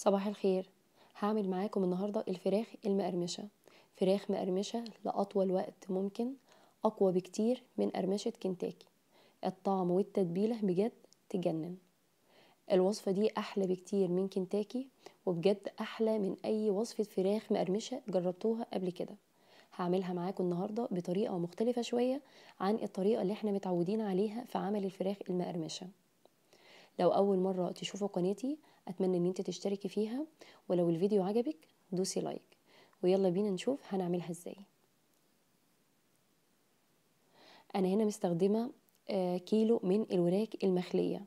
صباح الخير هعمل معاكم النهاردة الفراخ المقرمشة فراخ مقرمشة لأطول وقت ممكن أقوى بكتير من قرمشة كنتاكي الطعم والتتبيلة بجد تجنن الوصفة دي أحلى بكتير من كنتاكي وبجد أحلى من أي وصفة فراخ مقرمشة جربتوها قبل كده هعملها معاكم النهاردة بطريقة مختلفة شوية عن الطريقة اللي احنا متعودين عليها في عمل الفراخ المقرمشة لو أول مرة تشوفوا قناتي اتمنى ان انت تشتركي فيها ولو الفيديو عجبك دوسي لايك ويلا بينا نشوف هنعملها ازاي انا هنا مستخدمه آه، كيلو من الوراك المخليه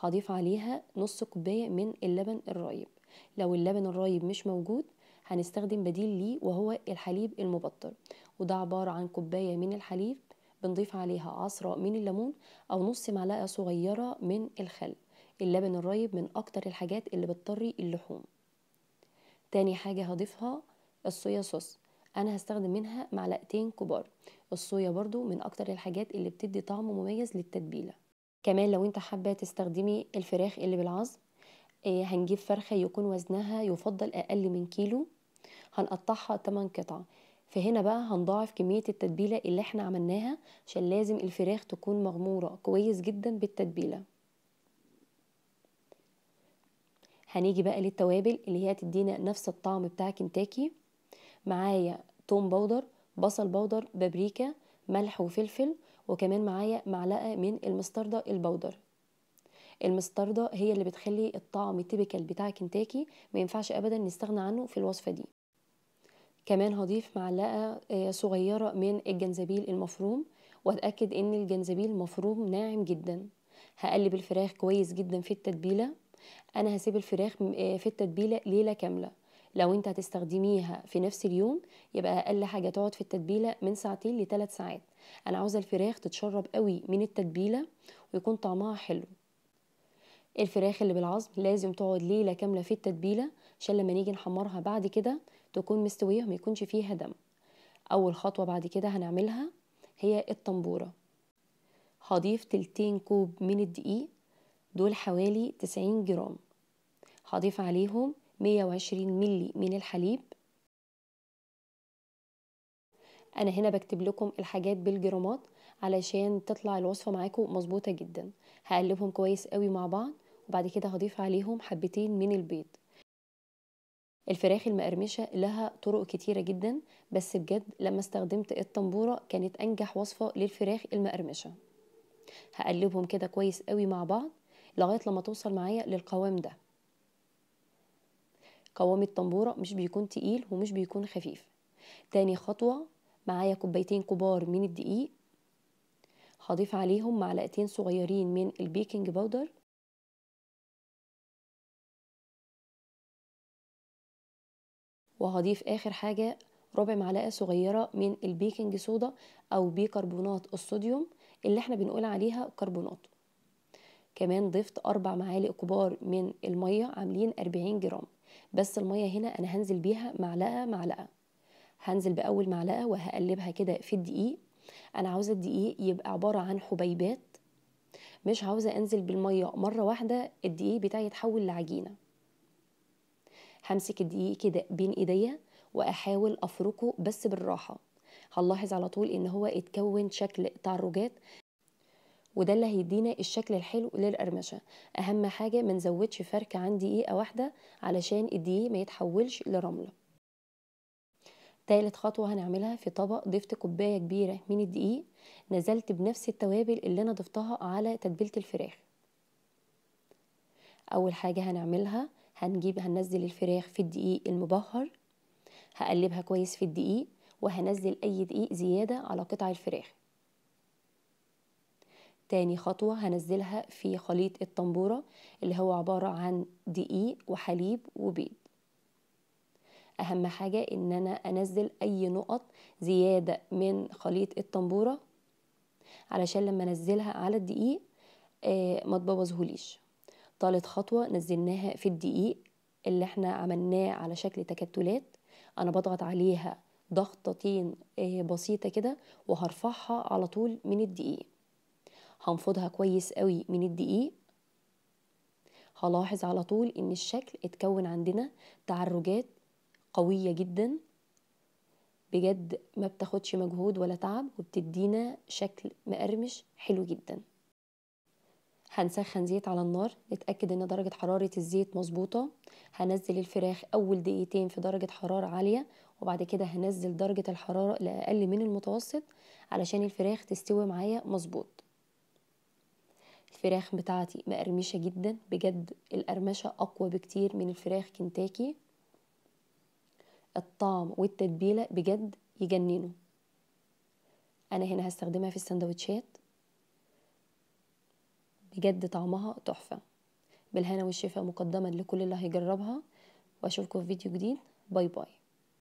هضيف عليها نص كوبايه من اللبن الرايب لو اللبن الرايب مش موجود هنستخدم بديل ليه وهو الحليب المبطر وده عباره عن كوبايه من الحليب بنضيف عليها عصرة من الليمون أو نص معلقة صغيرة من الخل اللبن الرايب من اكتر الحاجات اللي بتطري اللحوم تاني حاجة هضيفها الصويا صوص انا هستخدم منها معلقتين كبار الصويا برضو من اكتر الحاجات اللي بتدي طعم مميز للتتبيلة كمان لو انت حابة تستخدمي الفراخ اللي بالعظم آه، هنجيب فرخة يكون وزنها يفضل اقل من كيلو هنقطعها 8 قطع فهنا بقى هنضاعف كمية التتبيلة اللي احنا عملناها عشان لازم الفراخ تكون مغمورة كويس جدا بالتتبيلة هنيجي بقى للتوابل اللي هي تدينا نفس الطعم بتاع كنتاكي معايا توم بودر بصل بودر بابريكا ملح وفلفل وكمان معايا معلقه من المستردة البودر المستردة هي اللي بتخلي الطعم التيبيكال بتاع كنتاكي ما ينفعش ابدا نستغنى عنه في الوصفه دي كمان هضيف معلقه آه، صغيره من الجنزبيل المفروم واتاكد ان الجنزبيل مفروم ناعم جدا هقلب الفراخ كويس جدا في التتبيله انا هسيب الفراخ آه، في التتبيله ليله كامله لو انت هتستخدميها في نفس اليوم يبقى اقل حاجه تقعد في التتبيله من ساعتين لثلاث ساعات انا عاوزه الفراخ تتشرب قوي من التتبيله ويكون طعمها حلو الفراخ اللي بالعظم لازم تقعد ليله كامله في التتبيله عشان لما نيجي نحمرها بعد كده تكون مستويه وما يكونش فيها دم اول خطوه بعد كده هنعملها هي الطنبوره هضيف تلتين كوب من الدقيق دول حوالي 90 جرام هضيف عليهم 120 ملي من الحليب انا هنا بكتب لكم الحاجات بالجرامات علشان تطلع الوصفه معاكم مظبوطه جدا هقلبهم كويس قوي مع بعض وبعد كده هضيف عليهم حبتين من البيض الفراخ المقرمشه لها طرق كتيره جدا بس بجد لما استخدمت الطنبوره كانت انجح وصفه للفراخ المقرمشه هقلبهم كده كويس قوي مع بعض لغايه لما توصل معايا للقوام ده قوام الطنبوره مش بيكون تقيل ومش بيكون خفيف تاني خطوه معايا كوبايتين كبار من الدقيق هضيف عليهم معلقتين صغيرين من البيكنج باودر وهضيف اخر حاجه ربع معلقه صغيره من البيكنج صودا او بيكربونات الصوديوم اللي احنا بنقول عليها كربونات كمان ضفت أربع معالق كبار من المية عاملين 40 جرام بس المية هنا أنا هنزل بيها معلقة معلقة هنزل بأول معلقة وهقلبها كده في الدقيق أنا عاوزة الدقيق يبقى عبارة عن حبيبات مش عاوزة أنزل بالمية مرة واحدة الدقيق بتاعي يتحول لعجينة همسك الدقيق كده بين إيديا وأحاول أفركه بس بالراحة هنلاحظ على طول ان هو اتكون شكل تعرجات وده اللي هيدينا الشكل الحلو للقرمشه اهم حاجه ما نزودش فركة عن دقيقه واحده علشان الدقيق ما يتحولش لرمله تالت خطوة هنعملها في طبق ضفت كوباية كبيرة من الدقيق نزلت بنفس التوابل اللي أنا ضفتها على تتبيلة الفراخ أول حاجة هنعملها هنجيب هننزل الفراخ في الدقيق المبهر هقلبها كويس في الدقيق وهنزل أي دقيق زيادة على قطع الفراخ تاني خطوة هنزلها في خليط الطنبورة اللي هو عبارة عن دقيق وحليب وبيض أهم حاجة إن أنا أنزل أي نقط زيادة من خليط الطنبورة علشان لما أنزلها على الدقيق آه ما تبوظهوليش تالت خطوة نزلناها في الدقيق اللي احنا عملناه على شكل تكتلات أنا بضغط عليها ضغطتين آه، بسيطة كده وهرفعها على طول من الدقيق هنفضها كويس قوي من الدقيق هلاحظ على طول ان الشكل اتكون عندنا تعرجات قوية جدا بجد ما بتاخدش مجهود ولا تعب وبتدينا شكل مقرمش حلو جدا هنسخن زيت على النار نتأكد ان درجة حرارة الزيت مظبوطة هنزل الفراخ اول دقيقتين في درجة حرارة عالية وبعد كده هنزل درجة الحرارة لأقل من المتوسط علشان الفراخ تستوي معايا مظبوط الفراخ بتاعتي مقرمشة جدا بجد القرمشة أقوى بكتير من الفراخ كنتاكي الطعم والتتبيلة بجد يجننوا أنا هنا هستخدمها في السندوتشات بجد طعمها تحفة بالهنا والشفاء مقدما لكل اللي هيجربها وأشوفكم في فيديو جديد باي باي